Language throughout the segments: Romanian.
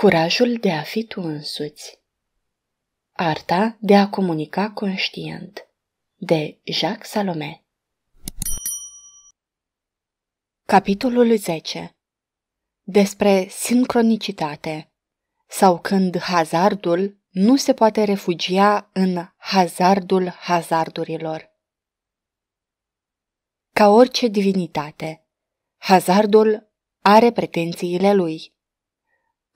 Curajul de a fi tu însuți Arta de a comunica conștient de Jacques Salomé Capitolul 10 Despre sincronicitate sau când hazardul nu se poate refugia în hazardul hazardurilor. Ca orice divinitate, hazardul are pretențiile lui –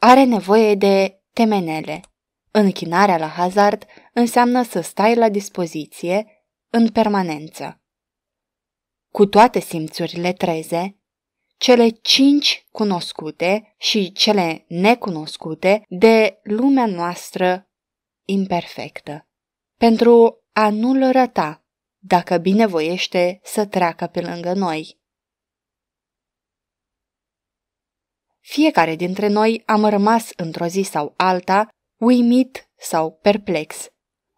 are nevoie de temenele. Închinarea la hazard înseamnă să stai la dispoziție în permanență. Cu toate simțurile treze, cele cinci cunoscute și cele necunoscute de lumea noastră imperfectă, pentru a nu-l răta, dacă binevoiește să treacă pe lângă noi. Fiecare dintre noi am rămas într-o zi sau alta, uimit sau perplex.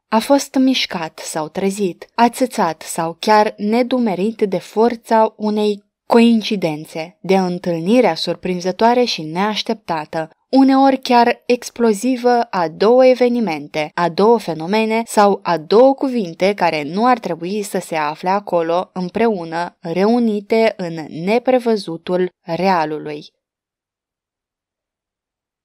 A fost mișcat sau trezit, ațățat sau chiar nedumerit de forța unei coincidențe, de întâlnirea surprinzătoare și neașteptată, uneori chiar explozivă a două evenimente, a două fenomene sau a două cuvinte care nu ar trebui să se afle acolo împreună, reunite în neprevăzutul realului.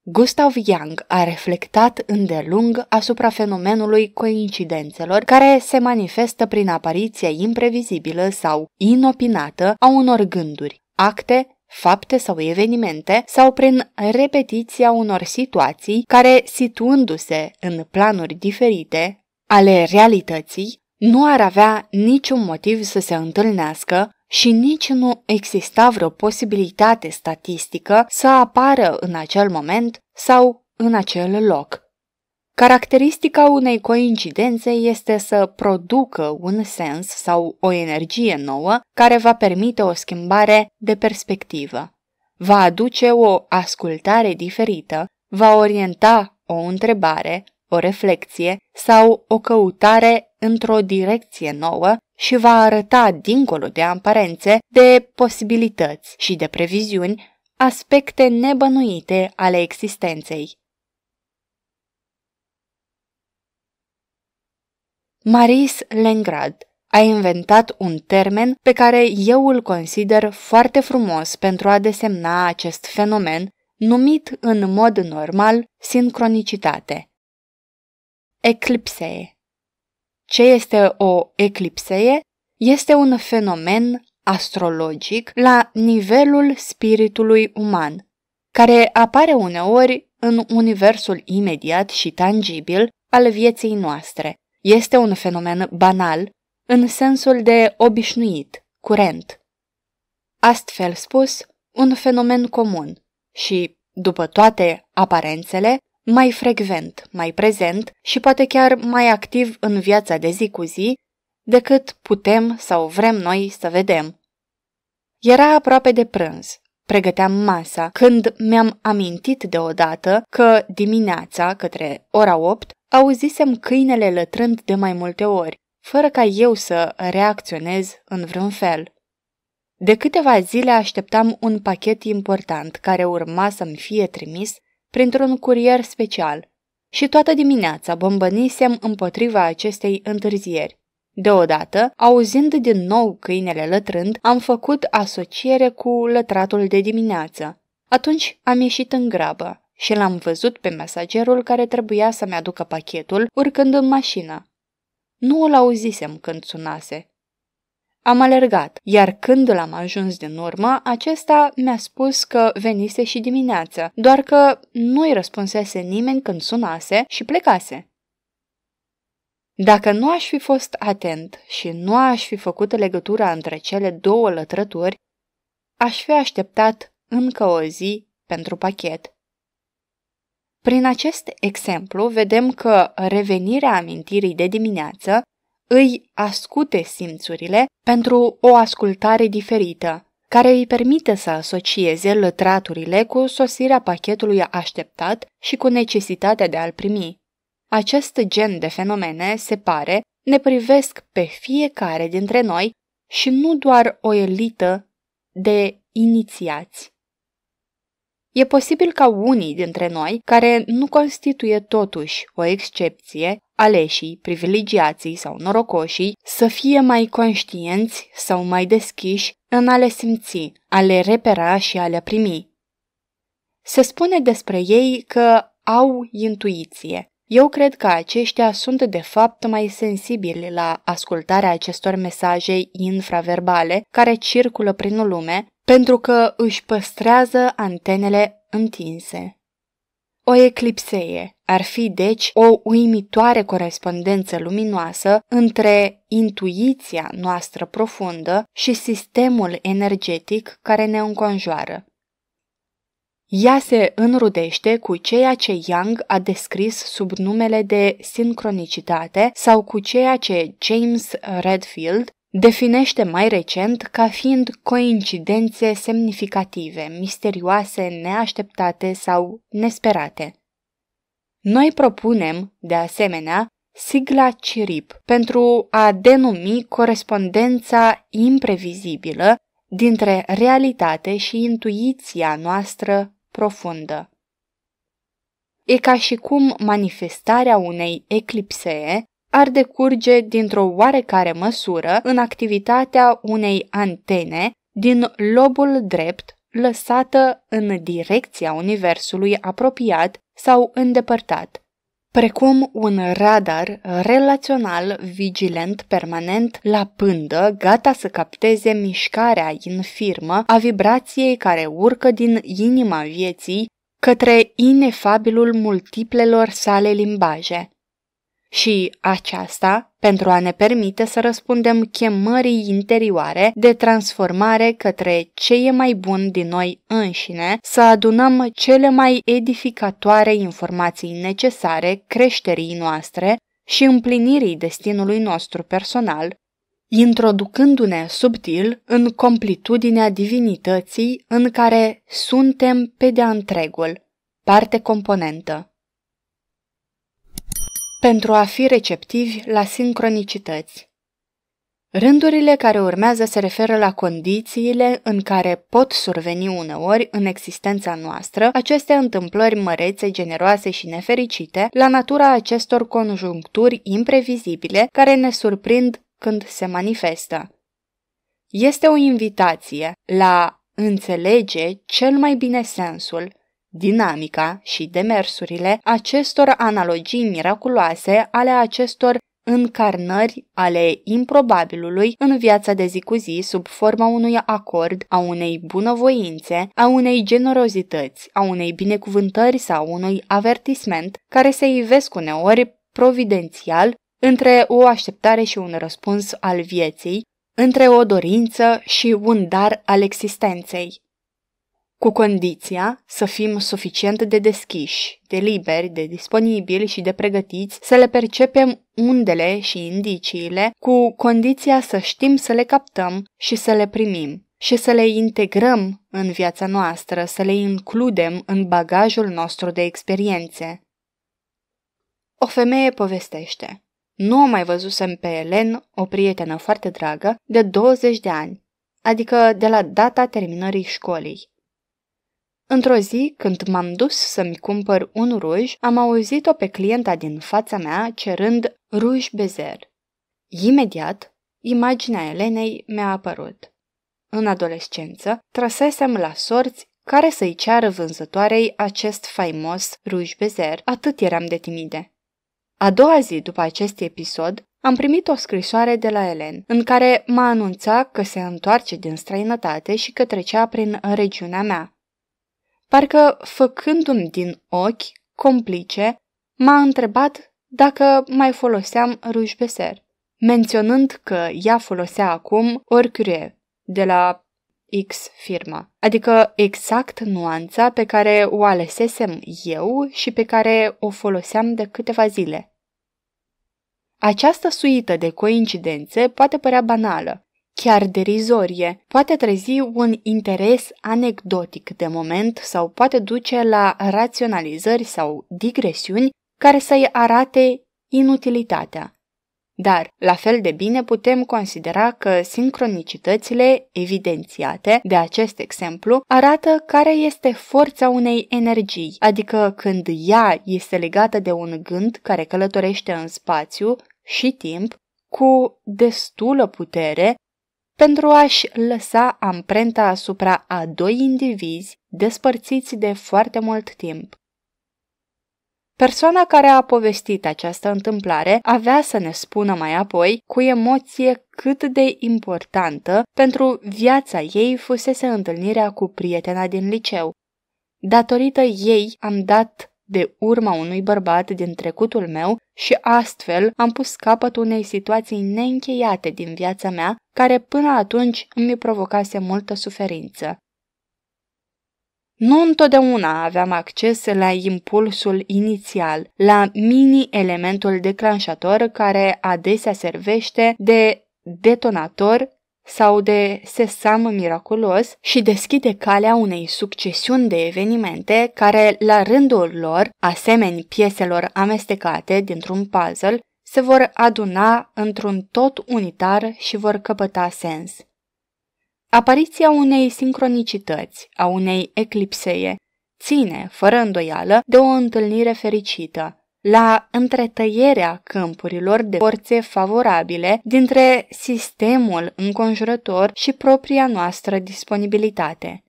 Gustav Young a reflectat îndelung asupra fenomenului coincidențelor care se manifestă prin apariția imprevizibilă sau inopinată a unor gânduri, acte, fapte sau evenimente sau prin repetiția unor situații care, situându-se în planuri diferite ale realității, nu ar avea niciun motiv să se întâlnească și nici nu exista vreo posibilitate statistică să apară în acel moment sau în acel loc. Caracteristica unei coincidențe este să producă un sens sau o energie nouă care va permite o schimbare de perspectivă. Va aduce o ascultare diferită, va orienta o întrebare, o reflexie sau o căutare într-o direcție nouă și va arăta dincolo de aparențe, de posibilități și de previziuni, aspecte nebănuite ale existenței. Maris Lengrad a inventat un termen pe care eu îl consider foarte frumos pentru a desemna acest fenomen, numit în mod normal sincronicitate. Eclipsee Ce este o eclipsee? Este un fenomen astrologic la nivelul spiritului uman, care apare uneori în universul imediat și tangibil al vieții noastre. Este un fenomen banal în sensul de obișnuit, curent. Astfel spus, un fenomen comun și, după toate aparențele, mai frecvent, mai prezent și poate chiar mai activ în viața de zi cu zi decât putem sau vrem noi să vedem. Era aproape de prânz. Pregăteam masa când mi-am amintit deodată că dimineața, către ora 8, auzisem câinele lătrând de mai multe ori, fără ca eu să reacționez în vreun fel. De câteva zile așteptam un pachet important care urma să-mi fie trimis printr-un curier special. Și toată dimineața bombănisem împotriva acestei întârzieri. Deodată, auzind din nou câinele lătrând, am făcut asociere cu lătratul de dimineață. Atunci am ieșit în grabă și l-am văzut pe mesagerul care trebuia să-mi aducă pachetul urcând în mașină. Nu îl auzisem când sunase. Am alergat, iar când l-am ajuns din urmă, acesta mi-a spus că venise și dimineață, doar că nu-i răspunsese nimeni când sunase și plecase. Dacă nu aș fi fost atent și nu aș fi făcut legătura între cele două lătrături, aș fi așteptat încă o zi pentru pachet. Prin acest exemplu vedem că revenirea amintirii de dimineață îi ascute simțurile pentru o ascultare diferită, care îi permite să asocieze lătraturile cu sosirea pachetului așteptat și cu necesitatea de a-l primi. Acest gen de fenomene, se pare, ne privesc pe fiecare dintre noi și nu doar o elită de inițiați. E posibil ca unii dintre noi, care nu constituie totuși o excepție, aleșii, privilegiații sau norocoșii să fie mai conștienți sau mai deschiși în a le simți, a le repera și a le primi. Se spune despre ei că au intuiție. Eu cred că aceștia sunt de fapt mai sensibili la ascultarea acestor mesaje infraverbale care circulă prin lume, pentru că își păstrează antenele întinse o eclipseie. Ar fi, deci, o uimitoare corespondență luminoasă între intuiția noastră profundă și sistemul energetic care ne înconjoară. Ea se înrudește cu ceea ce Yang a descris sub numele de sincronicitate sau cu ceea ce James Redfield definește mai recent ca fiind coincidențe semnificative, misterioase, neașteptate sau nesperate. Noi propunem, de asemenea, sigla CIRIP pentru a denumi corespondența imprevizibilă dintre realitate și intuiția noastră profundă. E ca și cum manifestarea unei eclipsee ar decurge dintr-o oarecare măsură în activitatea unei antene din lobul drept lăsată în direcția universului apropiat sau îndepărtat, precum un radar relațional vigilent permanent la pândă, gata să capteze mișcarea infirmă a vibrației care urcă din inima vieții către inefabilul multiplelor sale limbaje și aceasta pentru a ne permite să răspundem chemării interioare de transformare către ce e mai bun din noi înșine, să adunăm cele mai edificatoare informații necesare creșterii noastre și împlinirii destinului nostru personal, introducându-ne subtil în completudinea divinității în care suntem pe de-a întregul, parte componentă pentru a fi receptivi la sincronicități. Rândurile care urmează se referă la condițiile în care pot surveni uneori în existența noastră aceste întâmplări mărețe, generoase și nefericite, la natura acestor conjuncturi imprevizibile care ne surprind când se manifestă. Este o invitație la înțelege cel mai bine sensul, Dinamica și demersurile acestor analogii miraculoase ale acestor încarnări ale improbabilului în viața de zi cu zi sub forma unui acord, a unei bunăvoințe, a unei generozități, a unei binecuvântări sau unui avertisment care se ivesc uneori providențial între o așteptare și un răspuns al vieții, între o dorință și un dar al existenței cu condiția să fim suficient de deschiși, de liberi, de disponibili și de pregătiți să le percepem undele și indiciile, cu condiția să știm să le captăm și să le primim și să le integrăm în viața noastră, să le includem în bagajul nostru de experiențe. O femeie povestește. Nu o mai văzusem pe Elen, o prietenă foarte dragă, de 20 de ani, adică de la data terminării școlii. Într-o zi, când m-am dus să-mi cumpăr un ruj, am auzit-o pe clienta din fața mea cerând ruj bezer. Imediat, imaginea Elenei mi-a apărut. În adolescență, trăsesem la sorți care să-i ceară vânzătoarei acest faimos ruj bezer, atât eram de timide. A doua zi după acest episod, am primit o scrisoare de la Elen, în care m-a anunțat că se întoarce din străinătate și că trecea prin regiunea mea, parcă făcându-mi din ochi complice, m-a întrebat dacă mai foloseam ruj beser, menționând că ea folosea acum oricure de la X firma, adică exact nuanța pe care o alesesem eu și pe care o foloseam de câteva zile. Această suită de coincidențe poate părea banală, chiar derizorie, poate trezi un interes anecdotic de moment sau poate duce la raționalizări sau digresiuni care să-i arate inutilitatea. Dar, la fel de bine, putem considera că sincronicitățile evidențiate de acest exemplu arată care este forța unei energii, adică când ea este legată de un gând care călătorește în spațiu și timp, cu destulă putere pentru a-și lăsa amprenta asupra a doi indivizi despărțiți de foarte mult timp. Persoana care a povestit această întâmplare avea să ne spună mai apoi cu emoție cât de importantă pentru viața ei fusese întâlnirea cu prietena din liceu. Datorită ei am dat de urma unui bărbat din trecutul meu și astfel am pus capăt unei situații neîncheiate din viața mea, care până atunci îmi provocase multă suferință. Nu întotdeauna aveam acces la impulsul inițial, la mini-elementul declanșator care adesea servește de detonator sau de sesam miraculos și deschide calea unei succesiuni de evenimente care, la rândul lor, asemeni pieselor amestecate dintr-un puzzle, se vor aduna într-un tot unitar și vor căpăta sens. Apariția unei sincronicități, a unei eclipseie, ține, fără îndoială, de o întâlnire fericită – la întretăierea câmpurilor de forțe favorabile dintre sistemul înconjurător și propria noastră disponibilitate.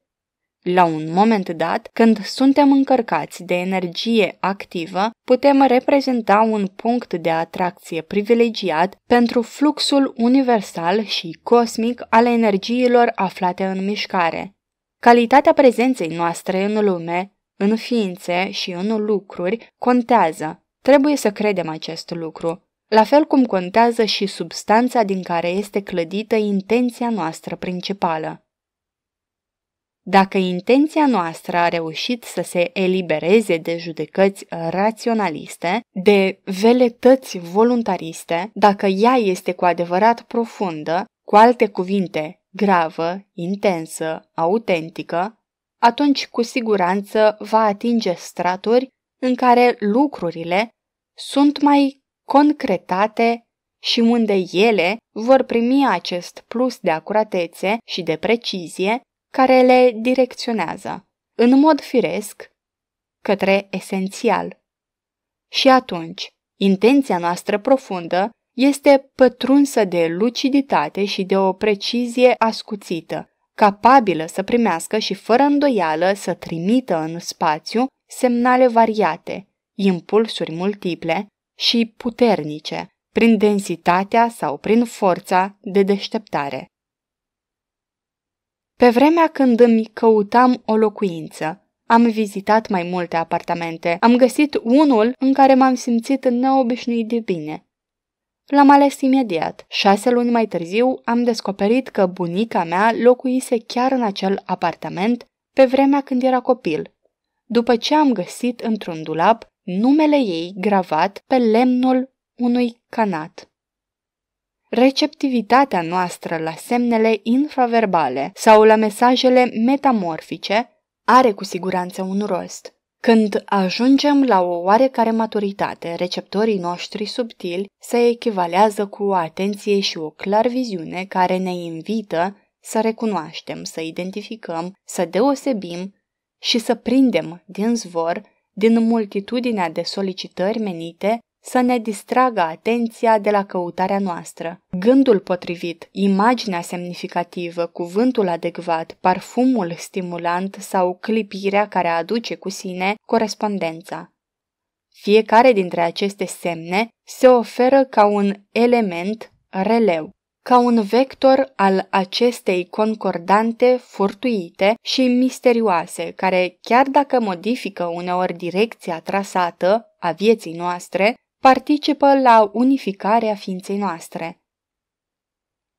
La un moment dat, când suntem încărcați de energie activă, putem reprezenta un punct de atracție privilegiat pentru fluxul universal și cosmic al energiilor aflate în mișcare. Calitatea prezenței noastre în lume în ființe și în lucruri, contează. Trebuie să credem acest lucru. La fel cum contează și substanța din care este clădită intenția noastră principală. Dacă intenția noastră a reușit să se elibereze de judecăți raționaliste, de veletăți voluntariste, dacă ea este cu adevărat profundă, cu alte cuvinte, gravă, intensă, autentică, atunci cu siguranță va atinge straturi în care lucrurile sunt mai concretate și unde ele vor primi acest plus de acuratețe și de precizie care le direcționează, în mod firesc, către esențial. Și atunci, intenția noastră profundă este pătrunsă de luciditate și de o precizie ascuțită, capabilă să primească și fără îndoială să trimită în spațiu semnale variate, impulsuri multiple și puternice, prin densitatea sau prin forța de deșteptare. Pe vremea când îmi căutam o locuință, am vizitat mai multe apartamente. Am găsit unul în care m-am simțit neobișnuit de bine. L-am ales imediat. Șase luni mai târziu am descoperit că bunica mea locuise chiar în acel apartament pe vremea când era copil, după ce am găsit într-un dulap numele ei gravat pe lemnul unui canat. Receptivitatea noastră la semnele infraverbale sau la mesajele metamorfice are cu siguranță un rost. Când ajungem la o oarecare maturitate, receptorii noștri subtili se echivalează cu o atenție și o clar viziune care ne invită să recunoaștem, să identificăm, să deosebim și să prindem din zvor, din multitudinea de solicitări menite să ne distragă atenția de la căutarea noastră. Gândul potrivit, imaginea semnificativă, cuvântul adecvat, parfumul stimulant sau clipirea care aduce cu sine corespondența. Fiecare dintre aceste semne se oferă ca un element releu, ca un vector al acestei concordante furtuite și misterioase, care, chiar dacă modifică uneori direcția trasată a vieții noastre, participă la unificarea ființei noastre.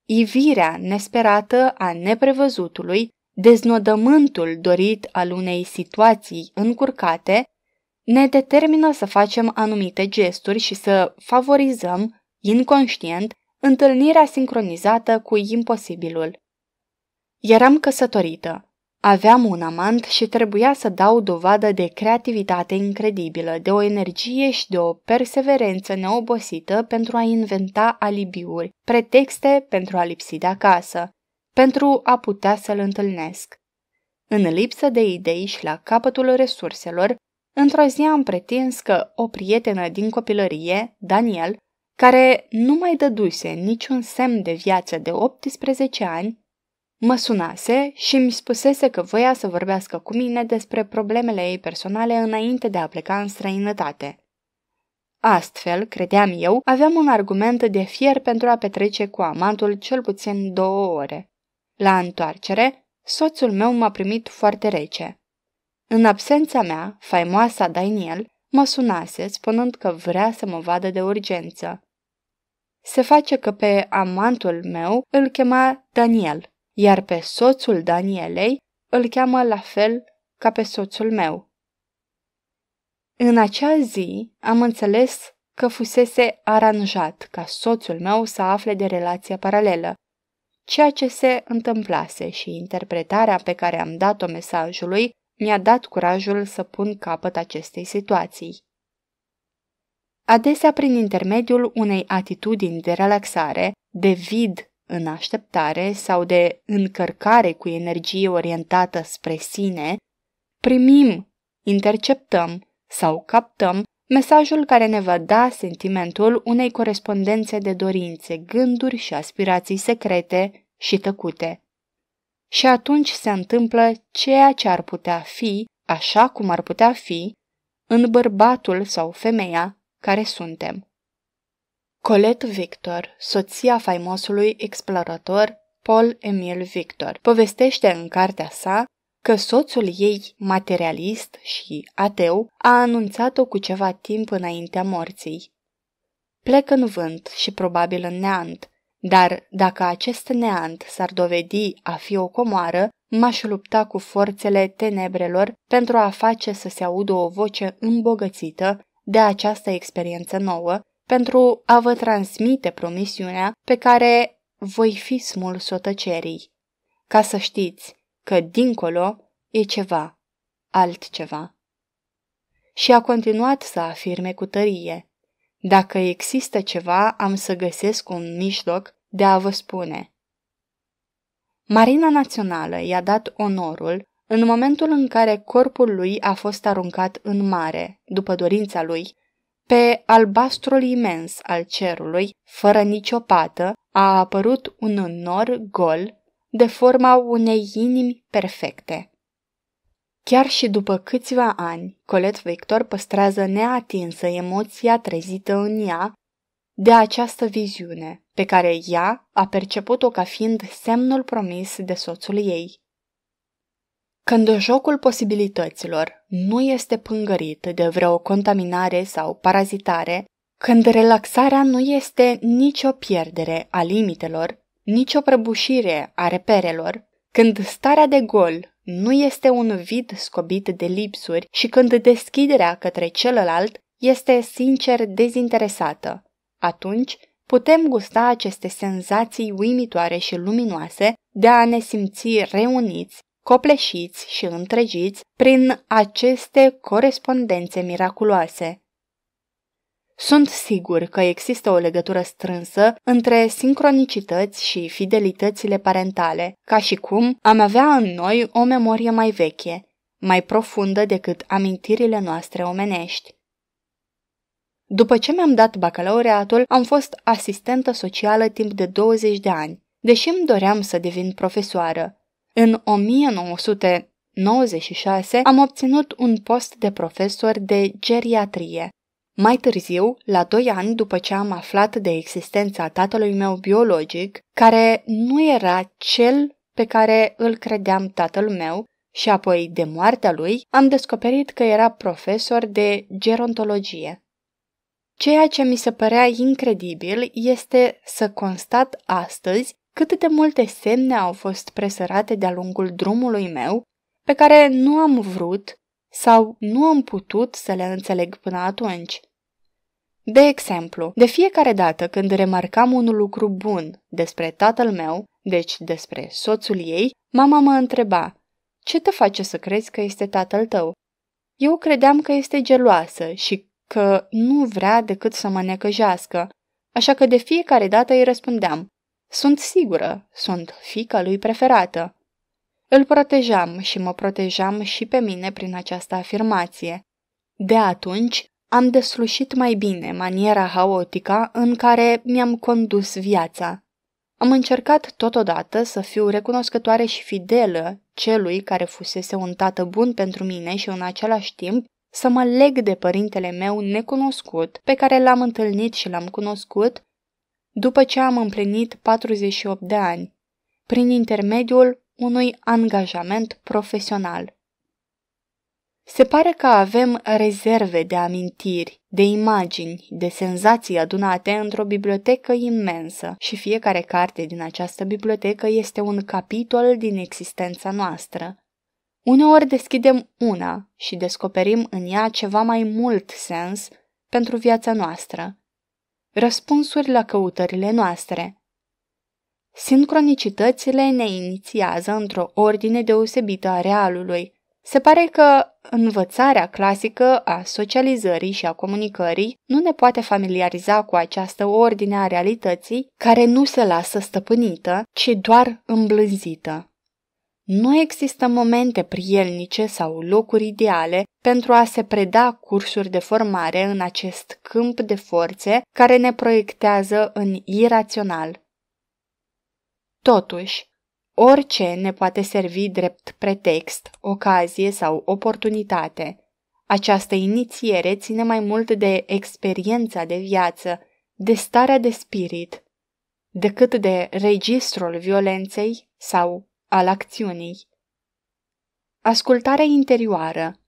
Ivirea nesperată a neprevăzutului, deznodământul dorit al unei situații încurcate, ne determină să facem anumite gesturi și să favorizăm, inconștient, întâlnirea sincronizată cu imposibilul. Eram căsătorită. Aveam un amant și trebuia să dau dovadă de creativitate incredibilă, de o energie și de o perseverență neobosită pentru a inventa alibiuri, pretexte pentru a lipsi de acasă, pentru a putea să-l întâlnesc. În lipsă de idei și la capătul resurselor, într-o zi am pretins că o prietenă din copilărie, Daniel, care nu mai dăduse niciun semn de viață de 18 ani, Mă sunase și mi spusese că voia să vorbească cu mine despre problemele ei personale înainte de a pleca în străinătate. Astfel, credeam eu, aveam un argument de fier pentru a petrece cu amantul cel puțin două ore. La întoarcere, soțul meu m-a primit foarte rece. În absența mea, faimoasa Daniel mă sunase spunând că vrea să mă vadă de urgență. Se face că pe amantul meu îl chema Daniel – iar pe soțul Danielei îl cheamă la fel ca pe soțul meu. În acea zi am înțeles că fusese aranjat ca soțul meu să afle de relația paralelă, ceea ce se întâmplase și interpretarea pe care am dat-o mesajului mi-a dat curajul să pun capăt acestei situații. Adesea, prin intermediul unei atitudini de relaxare, de vid în așteptare sau de încărcare cu energie orientată spre sine, primim, interceptăm sau captăm mesajul care ne va da sentimentul unei corespondențe de dorințe, gânduri și aspirații secrete și tăcute. Și atunci se întâmplă ceea ce ar putea fi, așa cum ar putea fi, în bărbatul sau femeia care suntem. Colette Victor, soția faimosului explorator Paul Emil Victor, povestește în cartea sa că soțul ei, materialist și ateu, a anunțat-o cu ceva timp înaintea morții. Plec în vânt și probabil în neant, dar dacă acest neant s-ar dovedi a fi o comoară, m-aș lupta cu forțele tenebrelor pentru a face să se audă o voce îmbogățită de această experiență nouă pentru a vă transmite promisiunea pe care voi fi smul tăcerii, ca să știți că dincolo e ceva, altceva. Și a continuat să afirme cu tărie, dacă există ceva, am să găsesc un mijloc de a vă spune. Marina Națională i-a dat onorul în momentul în care corpul lui a fost aruncat în mare, după dorința lui, pe albastrul imens al cerului, fără nicio pată, a apărut un nor gol de forma unei inimi perfecte. Chiar și după câțiva ani, Colet Victor păstrează neatinsă emoția trezită în ea de această viziune, pe care ea a perceput-o ca fiind semnul promis de soțul ei. Când jocul posibilităților nu este pângărit de vreo contaminare sau parazitare, când relaxarea nu este nicio pierdere a limitelor, nicio prăbușire a reperelor, când starea de gol nu este un vid scobit de lipsuri și când deschiderea către celălalt este sincer dezinteresată, atunci putem gusta aceste senzații uimitoare și luminoase de a ne simți reuniți copleșiți și întregiți prin aceste corespondențe miraculoase. Sunt sigur că există o legătură strânsă între sincronicități și fidelitățile parentale, ca și cum am avea în noi o memorie mai veche, mai profundă decât amintirile noastre omenești. După ce mi-am dat bacalaureatul, am fost asistentă socială timp de 20 de ani, deși îmi doream să devin profesoară, în 1996 am obținut un post de profesor de geriatrie. Mai târziu, la doi ani după ce am aflat de existența tatălui meu biologic, care nu era cel pe care îl credeam tatăl meu, și apoi de moartea lui, am descoperit că era profesor de gerontologie. Ceea ce mi se părea incredibil este să constat astăzi cât de multe semne au fost presărate de-a lungul drumului meu, pe care nu am vrut sau nu am putut să le înțeleg până atunci. De exemplu, de fiecare dată când remarcam un lucru bun despre tatăl meu, deci despre soțul ei, mama mă întreba, ce te face să crezi că este tatăl tău? Eu credeam că este geloasă și că nu vrea decât să mă necăjească, așa că de fiecare dată îi răspundeam, sunt sigură, sunt fica lui preferată. Îl protejam și mă protejam și pe mine prin această afirmație. De atunci am deslușit mai bine maniera haotică în care mi-am condus viața. Am încercat totodată să fiu recunoscătoare și fidelă celui care fusese un tată bun pentru mine și în același timp să mă leg de părintele meu necunoscut pe care l-am întâlnit și l-am cunoscut după ce am împlinit 48 de ani, prin intermediul unui angajament profesional. Se pare că avem rezerve de amintiri, de imagini, de senzații adunate într-o bibliotecă imensă și fiecare carte din această bibliotecă este un capitol din existența noastră. Uneori deschidem una și descoperim în ea ceva mai mult sens pentru viața noastră. Răspunsuri la căutările noastre Sincronicitățile ne inițiază într-o ordine deosebită a realului. Se pare că învățarea clasică a socializării și a comunicării nu ne poate familiariza cu această ordine a realității care nu se lasă stăpânită, ci doar îmblânzită. Nu există momente prielnice sau locuri ideale pentru a se preda cursuri de formare în acest câmp de forțe care ne proiectează în irațional. Totuși, orice ne poate servi drept pretext, ocazie sau oportunitate. Această inițiere ține mai mult de experiența de viață, de starea de spirit, decât de registrul violenței sau al acțiunii. Ascultarea interioară,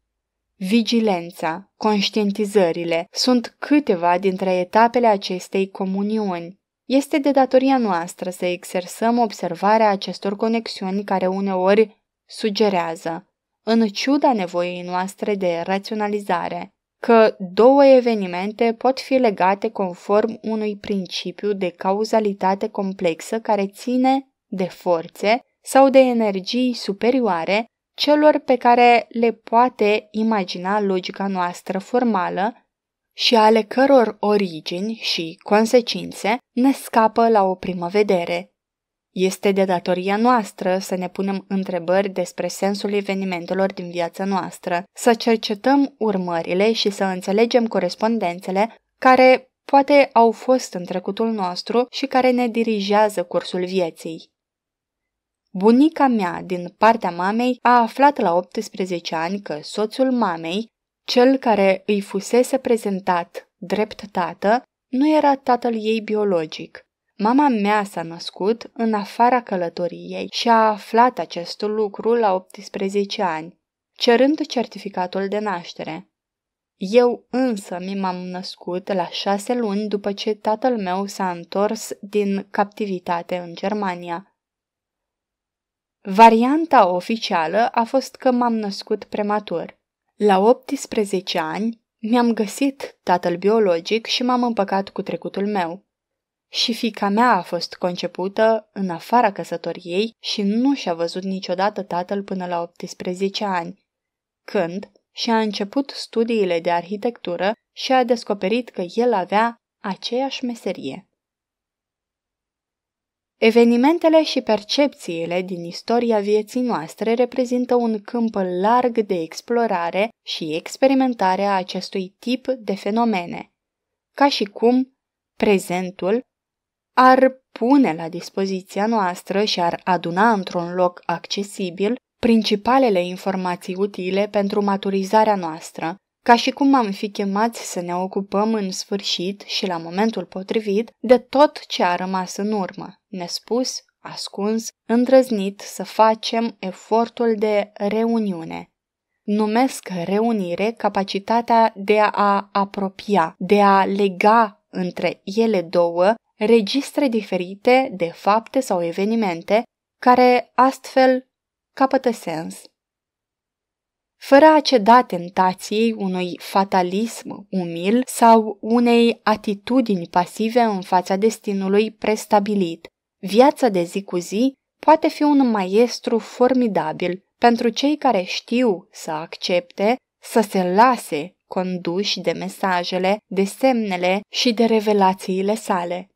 vigilența, conștientizările sunt câteva dintre etapele acestei comuniuni. Este de datoria noastră să exersăm observarea acestor conexiuni care uneori sugerează, în ciuda nevoii noastre de raționalizare, că două evenimente pot fi legate conform unui principiu de cauzalitate complexă care ține de forțe sau de energii superioare celor pe care le poate imagina logica noastră formală și ale căror origini și consecințe ne scapă la o primă vedere. Este de datoria noastră să ne punem întrebări despre sensul evenimentelor din viața noastră, să cercetăm urmările și să înțelegem corespondențele care poate au fost în trecutul nostru și care ne dirigează cursul vieții. Bunica mea, din partea mamei, a aflat la 18 ani că soțul mamei, cel care îi fusese prezentat drept tată, nu era tatăl ei biologic. Mama mea s-a născut în afara călătoriei și a aflat acest lucru la 18 ani, cerând certificatul de naștere. Eu însă mi m-am născut la șase luni după ce tatăl meu s-a întors din captivitate în Germania. Varianta oficială a fost că m-am născut prematur. La 18 ani mi-am găsit tatăl biologic și m-am împăcat cu trecutul meu. Și fica mea a fost concepută în afara căsătoriei și nu și-a văzut niciodată tatăl până la 18 ani, când și-a început studiile de arhitectură și a descoperit că el avea aceeași meserie. Evenimentele și percepțiile din istoria vieții noastre reprezintă un câmp larg de explorare și experimentare a acestui tip de fenomene, ca și cum prezentul ar pune la dispoziția noastră și ar aduna într-un loc accesibil principalele informații utile pentru maturizarea noastră, ca și cum am fi chemați să ne ocupăm în sfârșit și la momentul potrivit de tot ce a rămas în urmă, nespus, ascuns, îndrăznit să facem efortul de reuniune. Numesc reunire capacitatea de a apropia, de a lega între ele două registre diferite de fapte sau evenimente, care astfel capătă sens fără a ceda tentației unui fatalism umil sau unei atitudini pasive în fața destinului prestabilit. Viața de zi cu zi poate fi un maestru formidabil pentru cei care știu să accepte, să se lase conduși de mesajele, de semnele și de revelațiile sale.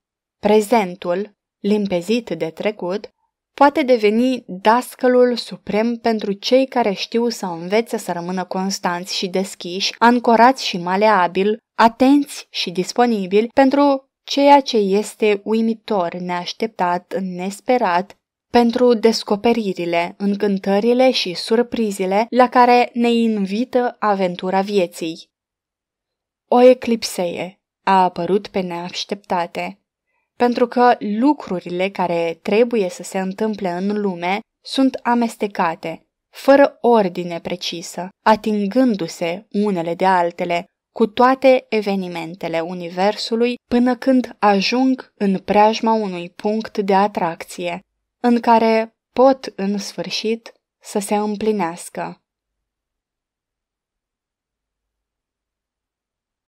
Prezentul, limpezit de trecut, poate deveni dascălul suprem pentru cei care știu să învețe să rămână constanți și deschiși, ancorați și maleabili, atenți și disponibili pentru ceea ce este uimitor, neașteptat, nesperat, pentru descoperirile, încântările și surprizile la care ne invită aventura vieții. O eclipseie a apărut pe neașteptate pentru că lucrurile care trebuie să se întâmple în lume sunt amestecate, fără ordine precisă, atingându-se unele de altele, cu toate evenimentele Universului până când ajung în preajma unui punct de atracție, în care pot în sfârșit să se împlinească.